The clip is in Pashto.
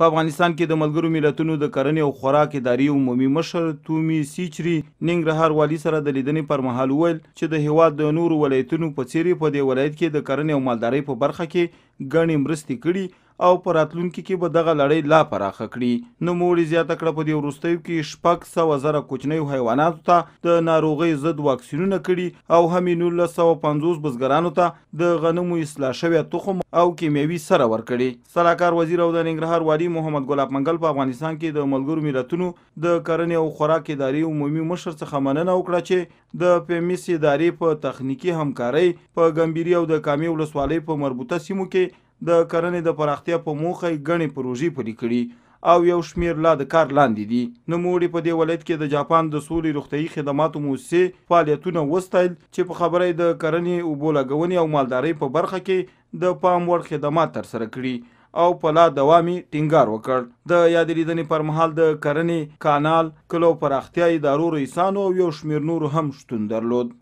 په افغانستان کې د ملګرو ملتونو د کرنې او خوراک ادارې عمومي مشر تومي سیچري ننګرهار والي سره د لیدنې پر مهال وویل چې د هیواد د نورو ولایتونو په څیر په دې ولایت کې د کرنې او مالدارۍ په برخه کې ګڼې مرستې کړي او په راتلونکي کې به دغه لړۍ لا پراخه کړي نوموړي زیاته کړه په دې وروستیو کې شپږ سوه زره کوچنیو حیواناتو ته د ناروغۍ ضد واکسینونه کړي او هم یې نولس سوه پنځوس بزګرانو ته د غنمو اصلاح شوی تخم او کیمیاوي سره ورکړي سلاکار وزیر او د ننګرهار والي محمد ګلاب منګل په افغانستان کې د ملګرو ملتونو د کرنې او خوراک ادارې عمومي مشر څخه مننه وکړه چې د پیمیس ادارې په تخنیکی همکارۍ په ګمبيري او د کامی ولسوالۍ په مربوطه سیمو کې د کرنې د پراختیا په موخه غني پروژې پلي کړي او یو شمیر لا د کار لاندې دي نوموړي په دې ولایت کې د جاپان د سولې روغتیايي خدماتو موسسې فعالیتونه وستایل چې په خبره د کرنې اوبو لګونې او مالدارۍ په برخه کې د پام وړ خدمات ترسره کړي او په لا دوامي ټینګار وکړ د یاد لیدنې پر مهال د کرنې کانال کلو پراختیا ادارو رئیسانو او یو شمیر نور هم شتون درلود